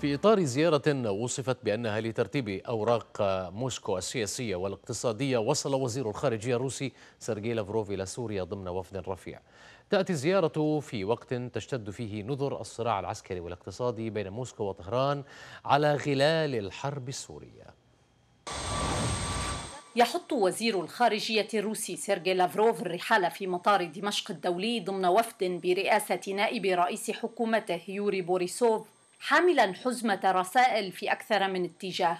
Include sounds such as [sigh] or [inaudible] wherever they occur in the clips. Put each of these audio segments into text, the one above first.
في إطار زيارة وصفت بأنها لترتيب أوراق موسكو السياسية والاقتصادية وصل وزير الخارجية الروسي سيرجي لافروف إلى سوريا ضمن وفد رفيع تأتي الزيارة في وقت تشتد فيه نذر الصراع العسكري والاقتصادي بين موسكو وطهران على غلال الحرب السورية يحط وزير الخارجية الروسي سيرجي لافروف الرحالة في مطار دمشق الدولي ضمن وفد برئاسة نائب رئيس حكومته يوري بوريسوف حاملا حزمة رسائل في أكثر من اتجاه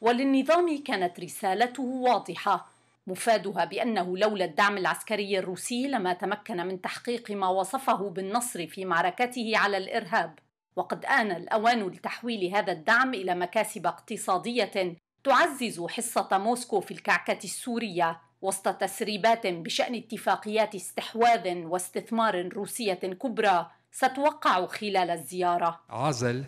وللنظام كانت رسالته واضحة مفادها بأنه لولا الدعم العسكري الروسي لما تمكن من تحقيق ما وصفه بالنصر في معركته على الإرهاب وقد آن الأوان لتحويل هذا الدعم إلى مكاسب اقتصادية تعزز حصة موسكو في الكعكة السورية وسط تسريبات بشأن اتفاقيات استحواذ واستثمار روسية كبرى ستوقع خلال الزيارة عزل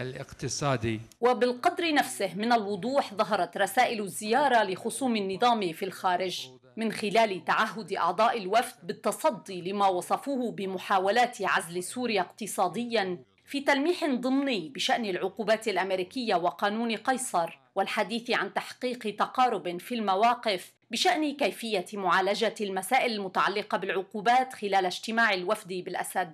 الاقتصادي وبالقدر نفسه من الوضوح ظهرت رسائل الزيارة لخصوم النظام في الخارج من خلال تعهد أعضاء الوفد بالتصدي لما وصفوه بمحاولات عزل سوريا اقتصاديا في تلميح ضمني بشأن العقوبات الأمريكية وقانون قيصر والحديث عن تحقيق تقارب في المواقف بشأن كيفية معالجة المسائل المتعلقة بالعقوبات خلال اجتماع الوفد بالأسد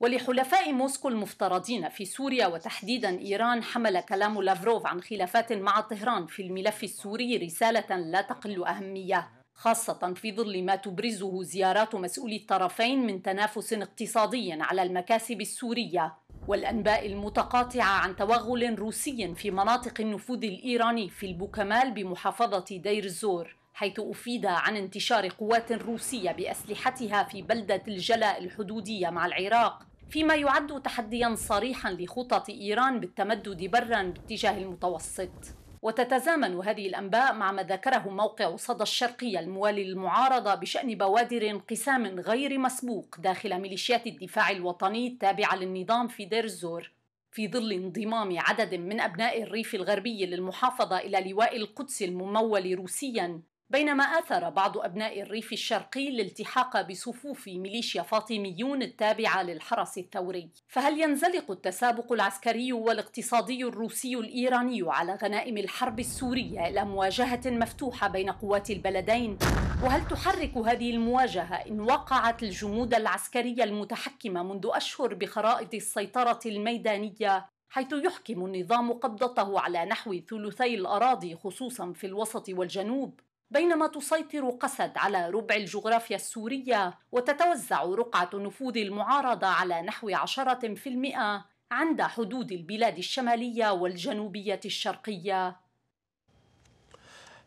ولحلفاء موسكو المفترضين في سوريا وتحديدا إيران حمل كلام لافروف عن خلافات مع طهران في الملف السوري رسالة لا تقل أهمية خاصة في ظل ما تبرزه زيارات مسؤولي الطرفين من تنافس اقتصادي على المكاسب السورية والأنباء المتقاطعة عن توغل روسي في مناطق النفوذ الإيراني في البوكمال بمحافظة دير الزور حيث أفيد عن انتشار قوات روسية بأسلحتها في بلدة الجلاء الحدودية مع العراق فيما يعد تحديا صريحا لخطط إيران بالتمدد برا باتجاه المتوسط وتتزامن هذه الأنباء مع ما ذكره موقع صدى الشرقية الموالي للمعارضة بشأن بوادر انقسام غير مسبوق داخل ميليشيات الدفاع الوطني التابعة للنظام في دير الزور في ظل انضمام عدد من أبناء الريف الغربي للمحافظة إلى لواء القدس الممول روسيا بينما اثر بعض ابناء الريف الشرقي الالتحاق بصفوف ميليشيا فاطميون التابعه للحرس الثوري، فهل ينزلق التسابق العسكري والاقتصادي الروسي الايراني على غنائم الحرب السوريه الى مواجهه مفتوحه بين قوات البلدين؟ وهل تحرك هذه المواجهه ان وقعت الجمود العسكريه المتحكمه منذ اشهر بخرائط السيطره الميدانيه حيث يحكم النظام قبضته على نحو ثلثي الاراضي خصوصا في الوسط والجنوب بينما تسيطر قسد على ربع الجغرافيا السورية وتتوزع رقعة نفوذ المعارضة على نحو عشرة في المئة عند حدود البلاد الشمالية والجنوبية الشرقية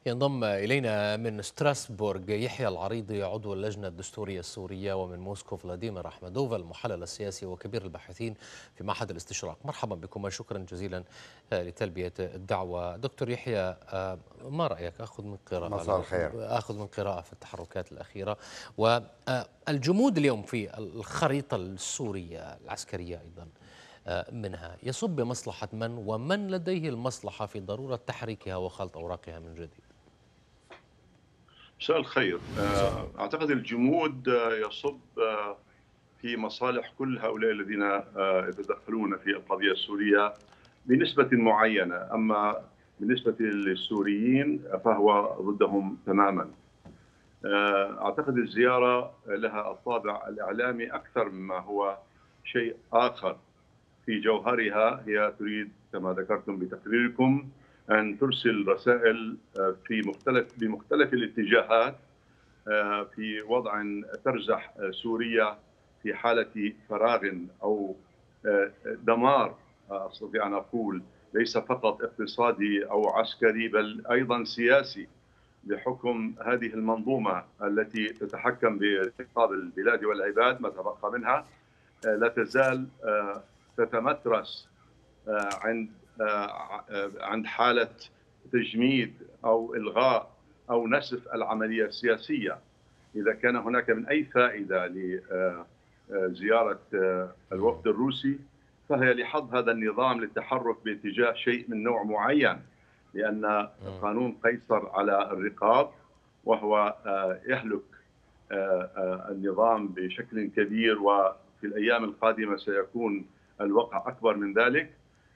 ينضم إلينا من ستراسبورغ يحيى العريضي عضو اللجنة الدستورية السورية ومن موسكو فلاديمير أحمدوف المحلل السياسي وكبير الباحثين في معهد الاستشراق مرحبا بكم شكرا جزيلا آه، لتلبية الدعوة دكتور يحيى آه، ما رأيك أخذ من قراءة مساء الخير أخذ من قراءة في التحركات الأخيرة والجمود آه، اليوم في الخريطة السورية العسكرية أيضا منها يصب بمصلحة من ومن لديه المصلحة في ضرورة تحريكها وخلط أوراقها من جديد مساء الخير آه، اعتقد الجمود آه، يصب آه، في مصالح كل هؤلاء الذين يتدخلون في القضيه السوريه بنسبه معينه اما بالنسبه للسوريين فهو ضدهم تماما اعتقد الزياره لها الطابع الاعلامي اكثر مما هو شيء اخر في جوهرها هي تريد كما ذكرتم بتقريركم ان ترسل رسائل آه، في مختلف بمختلف الاتجاهات آه، في وضع ترزح آه، سوريا في حاله فراغ او دمار استطيع ان اقول ليس فقط اقتصادي او عسكري بل ايضا سياسي بحكم هذه المنظومه التي تتحكم برقاب البلاد والعباد ما تبقى منها لا تزال تتمترس عند آه، آه، عند حاله تجميد او الغاء او نسف العمليه السياسيه اذا كان هناك من اي فائده لزياره آه، الوفد الروسي فهي لحظ هذا النظام للتحرك باتجاه شيء من نوع معين لان قانون قيصر على الرقاب وهو يهلك النظام بشكل كبير وفي الايام القادمه سيكون الوقع اكبر من ذلك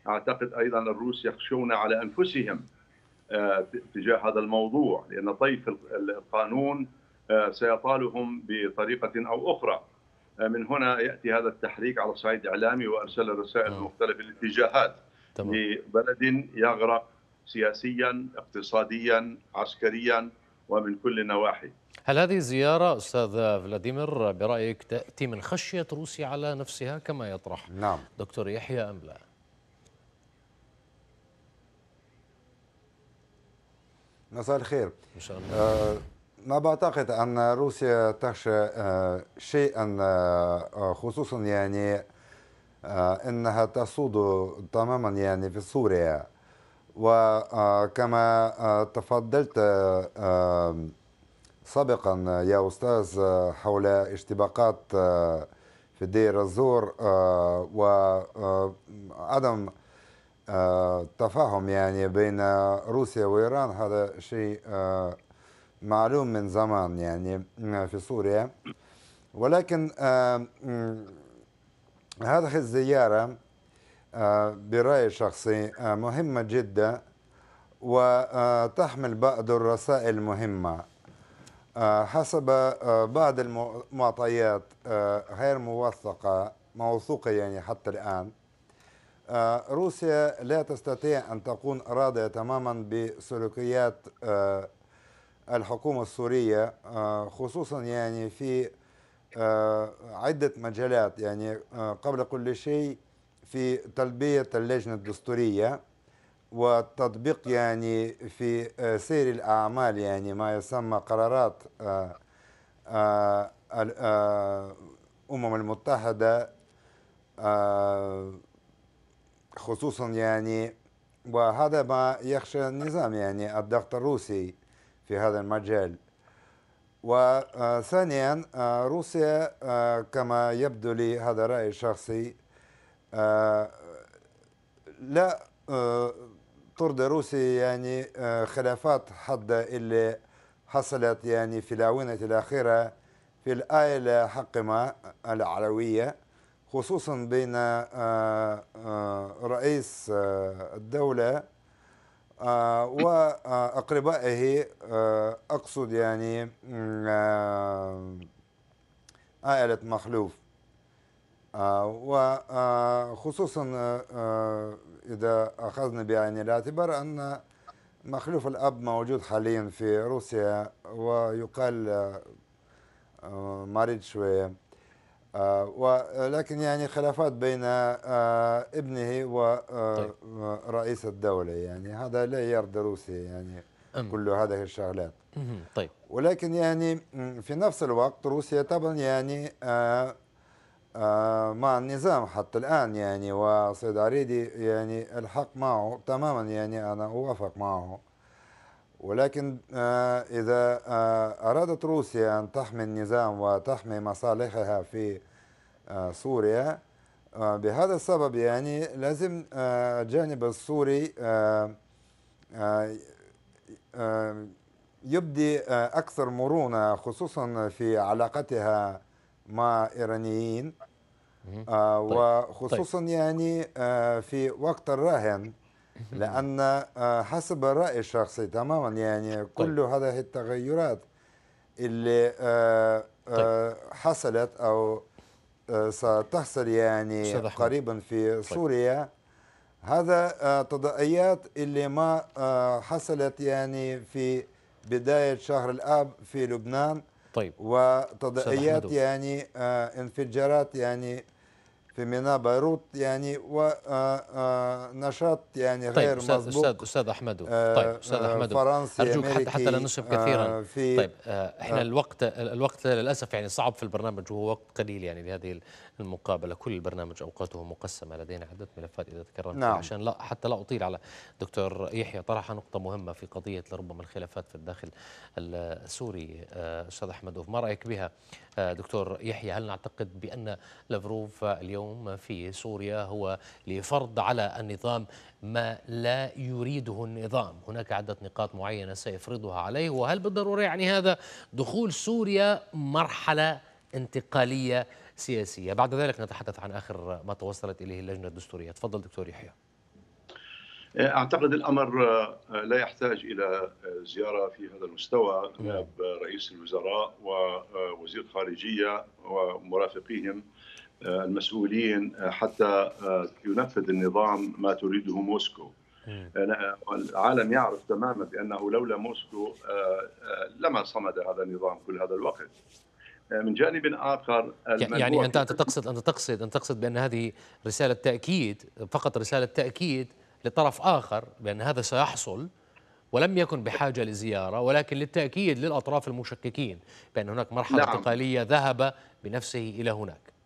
اعتقد ايضا الروس يخشون على انفسهم آه، تجاه هذا الموضوع لان طيف القانون آه، سيطالهم بطريقه او اخرى آه، من هنا ياتي هذا التحريك على الصعيد الاعلامي وارسال الرسائل نعم. مختلف الاتجاهات تمام. لبلد يغرق سياسيا اقتصاديا عسكريا ومن كل النواحي هل هذه الزيارة أستاذ فلاديمير برأيك تأتي من خشية روسيا على نفسها كما يطرح نعم. دكتور يحيى أم لا؟ مساء الخير ان شاء الله آه ما بعتقد ان روسيا تخشى آه شيئا آه, آه، خصوصا يعني آه، انها تصود تماما يعني في سوريا وكما آه، تفضلت سابقا يا استاذ حول اشتباكات في دير الزور وعدم تفاهم يعني بين روسيا وإيران هذا شيء آه، معلوم من زمان يعني في سوريا ولكن آه، هذه الزيارة آه، برأيي الشخصي مهمة جدا وتحمل بعض الرسائل مهمة حسب بعض المعطيات غير موثقة موثوقة يعني حتى الآن آه، روسيا لا تستطيع أن تكون راضية تماما بسلوكيات آه، الحكومة السورية آه، خصوصا يعني في عدة مجالات يعني قبل كل شيء في تلبية اللجنة الدستورية وتطبيق يعني في سير الأعمال يعني ما يسمى قرارات الأمم المتحدة خصوصا يعني وهذا ما يخشى النظام يعني الضغط الروسي في هذا المجال وثانيا روسيا كما يبدو لي هذا رأيي الشخصي لا ترضى روسيا يعني خلافات حادة اللي حصلت يعني في الآونة الأخيرة في حق ما العلوية خصوصا بين آه، آه، رئيس آه، الدولة وأقربائه أقصد يعني عائلة مخلوف وخصوصا إذا أخذنا بعين الاعتبار أن مخلوف الأب موجود حاليا في روسيا ويقال مريض شوية آه، ولكن يعني خلافات بين آه، ابنه ورئيس آه، طيب. الدولة يعني هذا لا يرضى روسيا يعني كل هذه الشغلات طيب ولكن يعني في نفس الوقت روسيا طبعا يعني مع النظام حتى الآن يعني وسيد عريدي يعني الحق معه تماما يعني أنا أوافق معه ولكن آه، إذا آه، أرادت روسيا أن تحمي النظام وتحمي مصالحها في آه، سوريا بهذا السبب يعني لازم الجانب السوري يبدي أكثر مرونة خصوصا في علاقتها مع إيرانيين طيب، طيب. وخصوصا يعني في وقت الراهن [laughs] لان آه، حسب الراي الشخصي تماما يعني طيب. كل هذه التغيرات اللي آه، آه، طيب. حصلت او ستحصل يعني قريبا في طيب. سوريا هذا تضائيات اللي ما حصلت يعني في بداية شهر الآب في لبنان طيب وتضائيات يعني انفجارات يعني في ميناء بيروت يعني ونشاط يعني غير طيب أستاذ أستاذ أستاذ أحمد آه، طيب أستاذ آه، أحمد فرنسي أرجوك حتى, حتى لا نصف آه، كثيرا في طيب إحنا الوقت الوقت للأسف يعني صعب في البرنامج وهو وقت قليل يعني لهذه المقابلة كل البرنامج أوقاته مقسمة لدينا عدة ملفات إذا تكرمت نعم. عشان لا حتى لا أطيل على دكتور يحيى طرح نقطة مهمة في قضية لربما الخلافات في الداخل السوري أستاذ احمد ما رأيك بها دكتور يحيى هل نعتقد بأن لافروف اليوم اليوم في سوريا هو لفرض على النظام ما لا يريده النظام هناك عدة نقاط معينة سيفرضها عليه وهل بالضرورة يعني هذا دخول سوريا مرحلة انتقالية سياسية بعد ذلك نتحدث عن آخر ما توصلت إليه اللجنة الدستورية تفضل دكتور يحيى اعتقد الامر لا يحتاج الى زياره في هذا المستوى نائب نعم. رئيس الوزراء ووزير خارجية ومرافقيهم آه، المسؤولين آه، حتى آه، ينفذ النظام ما تريده موسكو العالم يعرف تماما بأنه لولا موسكو لما صمد هذا النظام كل هذا الوقت من جانب اخر يعني انت انت تقصد انت تقصد انت تقصد بان هذه رساله تاكيد فقط رساله تاكيد لطرف اخر بان هذا سيحصل ولم يكن بحاجه لزياره ولكن للتاكيد للاطراف المشككين بان هناك مرحله نعم. انتقاليه ذهب بنفسه الى هناك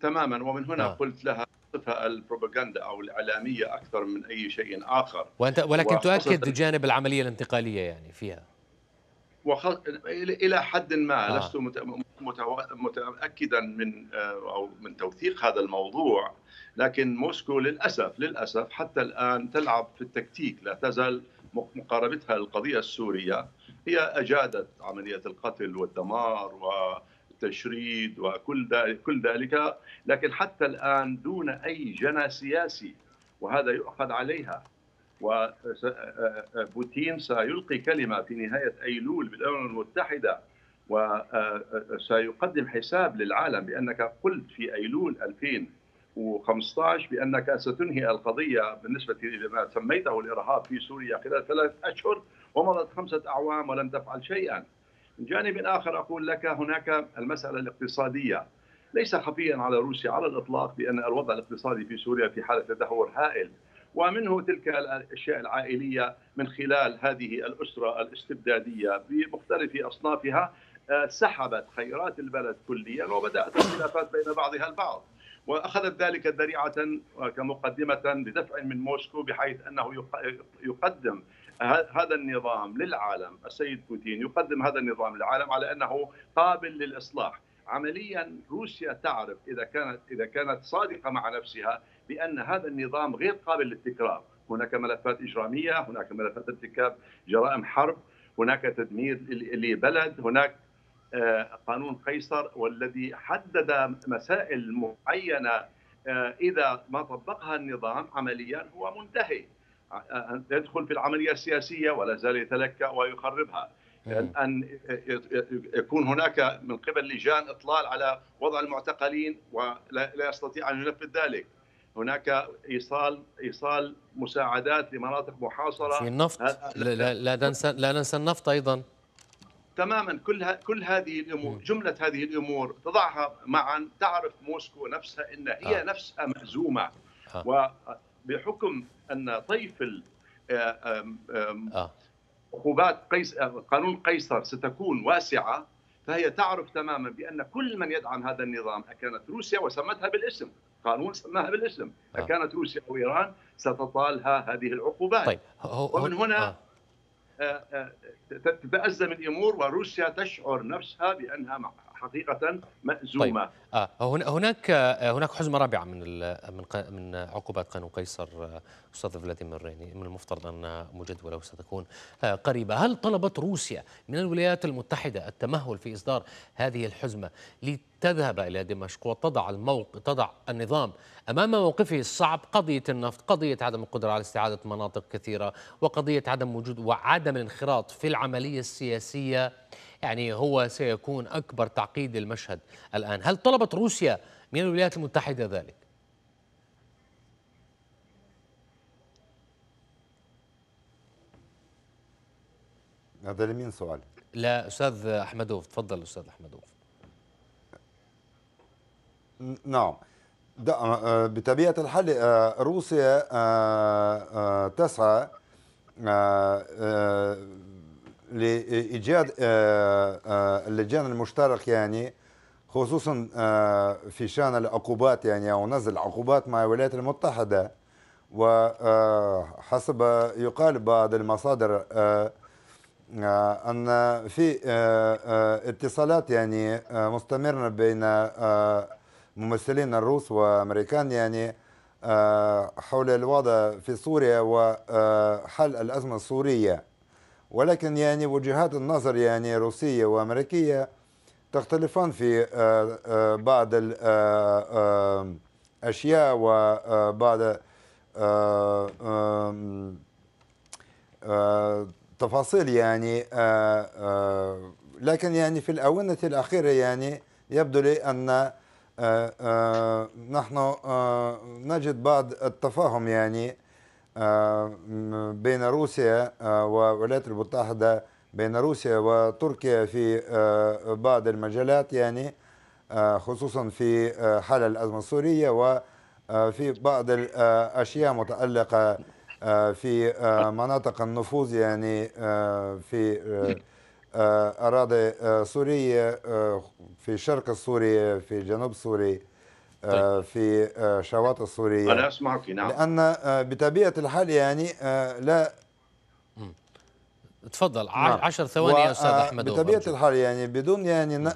تماما ومن هنا آه. قلت لها صفة البروباغندا او الاعلاميه اكثر من اي شيء اخر وانت ولكن تؤكد جانب العمليه الانتقاليه يعني فيها وخل... الى حد ما آه. لست مت... مت... متاكدا من آه، او من توثيق هذا الموضوع لكن موسكو للاسف للاسف حتى الان تلعب في التكتيك لا تزال مقاربتها للقضيه السوريه هي اجادت عمليه القتل والدمار و... والتشريد وكل كل ذلك لكن حتى الآن دون أي جنى سياسي وهذا يؤخذ عليها وبوتين سيلقي كلمة في نهاية أيلول بالأمم المتحدة وسيقدم حساب للعالم بأنك قلت في أيلول 2015 بأنك ستنهي القضية بالنسبة لما سميته الإرهاب في سوريا خلال ثلاث أشهر ومضت خمسة أعوام ولم تفعل شيئا من جانب آخر أقول لك هناك المسألة الاقتصادية ليس خفيا على روسيا على الإطلاق بأن الوضع الاقتصادي في سوريا في حالة تدهور هائل ومنه تلك الاشياء العائليه من خلال هذه الاسره الاستبداديه بمختلف اصنافها آه، سحبت خيرات البلد كليا وبدات الخلافات بين بعضها البعض واخذت ذلك ذريعه كمقدمه لدفع من موسكو بحيث انه يقدم هذا النظام للعالم السيد بوتين يقدم هذا النظام للعالم على انه قابل للاصلاح عمليا روسيا تعرف اذا كانت اذا كانت صادقه مع نفسها بان هذا النظام غير قابل للتكرار هناك ملفات اجراميه هناك ملفات ارتكاب جرائم حرب هناك تدمير لبلد هناك آه، قانون قيصر والذي حدد مسائل معينه آه، اذا ما طبقها النظام عمليا هو منتهي أن يدخل في العملية السياسية ولا زال يتلكأ ويخربها إيه. يعني أن يكون هناك من قبل لجان إطلال على وضع المعتقلين ولا يستطيع أن ينفذ ذلك هناك ايصال ايصال مساعدات لمناطق محاصره في النفط لا, لا ننسى لا ننسى النفط ايضا تماما كل كل هذه الامور إيه. جمله هذه الامور تضعها معا تعرف موسكو نفسها ان هي آه. نفسها مهزومه آه. بحكم ان طيف عقوبات آه، آه. قيس آه، قانون قيصر ستكون واسعه فهي تعرف تماما بان كل من يدعم هذا النظام اكانت روسيا وسمتها بالاسم قانون سماها بالاسم اكانت روسيا او ايران ستطالها هذه العقوبات طيب. ومن هنا تتازم الامور وروسيا تشعر نفسها بانها معها حقيقه طيب، مأزومه طيب. آه هناك آه، هناك حزمه رابعه من من من عقوبات قانون قيصر آه، استاذ فلاديمير ريني من المفترض ان مجدوله وستكون آه، قريبه، هل طلبت روسيا من الولايات المتحده التمهل في اصدار هذه الحزمه لتذهب الى دمشق وتضع الموق تضع النظام امام موقفه الصعب قضيه النفط، قضيه عدم القدره على استعاده مناطق كثيره وقضيه عدم وجود وعدم الانخراط في العمليه السياسيه يعني هو سيكون أكبر تعقيد للمشهد الآن هل طلبت روسيا من الولايات المتحدة ذلك؟ هذا لمين سؤال؟ لا أستاذ أحمدوف تفضل أستاذ أحمدوف نعم آه، آه، بطبيعة الحال آه، روسيا تسعى لايجاد آه، آه، اللجان المشترك يعني خصوصا آه، في شان العقوبات يعني او نزل عقوبات مع الولايات المتحده وحسب يقال بعض المصادر ان في اتصالات يعني مستمره بين ممثلين الروس وامريكان يعني حول الوضع في سوريا وحل الازمه السوريه ولكن يعني وجهات النظر يعني روسية وأمريكية تختلفان في آه، آه، بعض الأشياء آه، وبعض تفاصيل يعني لكن يعني في الآونة الأخيرة يعني يبدو لي أن نحن نجد بعض التفاهم يعني آه، بين روسيا آه، والولايات المتحدة بين روسيا وتركيا في آه، بعض المجالات يعني خصوصا في حال الأزمة السورية وفي بعض الأشياء متعلقة في مناطق النفوذ يعني في أراضي سورية في الشرق السوري في جنوب سوريا طيب. آه، في آه، شواطئ سوريا أنا أسمعك نعم لأن آه، بطبيعة الحال يعني لا تفضل نعم. ثواني يا أستاذ أحمد بطبيعة الحال يعني بدون يعني ن...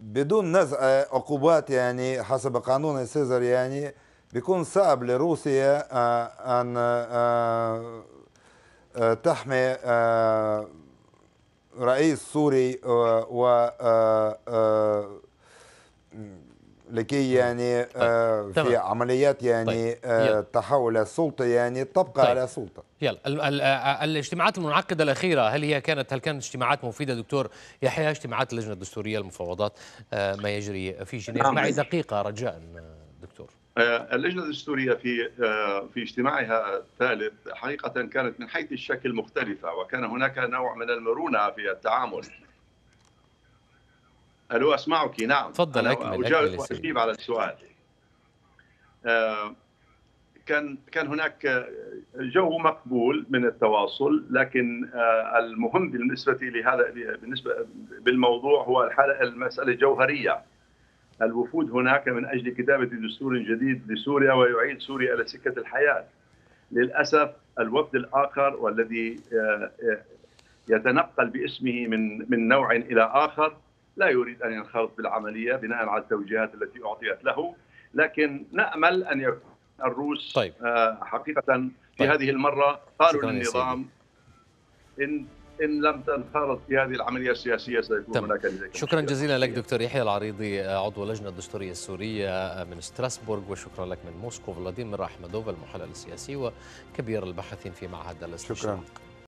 بدون نزع عقوبات يعني حسب قانون سيزر يعني بيكون صعب لروسيا أن تحمي رئيس سوري و لكي طيب. يعني آه طيب. في عمليات يعني طيب. آه تحول السلطه يعني تبقى طيب. على سلطه يلا ال ال آه، آه، الاجتماعات المنعقده الاخيره هل هي كانت هل كانت اجتماعات مفيده دكتور يحيى اجتماعات اللجنه الدستوريه المفاوضات آه ما يجري في جنيف نعم. معي دقيقه رجاء آه، دكتور اللجنه الدستوريه في في اجتماعها الثالث حقيقه كانت من حيث الشكل مختلفه وكان هناك نوع من المرونه في التعامل الو اسمعك نعم تفضل اكمل اجاوب واجيب على السؤال آه، كان كان هناك آه، جو مقبول من التواصل لكن آه، المهم بالنسبه لهذا بالنسبه بالموضوع هو الحاله المساله الجوهريه الوفود هناك من اجل كتابه دستور جديد لسوريا ويعيد سوريا الى سكه الحياه للاسف الوفد الاخر والذي يتنقل باسمه من من نوع الى اخر لا يريد أن ينخرط بالعملية بناء على التوجيهات التي أعطيت له لكن نأمل أن يكون الروس طيب. آه، حقيقة في طيب. هذه المرة قالوا للنظام إن ان لم تنخرط في هذه العمليه السياسيه سيكون هناك لذلك شكرا جزيلا لك دكتور يحيى العريضي عضو اللجنه الدستوريه السوريه من ستراسبورغ وشكرا لك من موسكو فلاديمير احمدوف المحلل السياسي وكبير الباحثين في معهد الاستشراق شكرا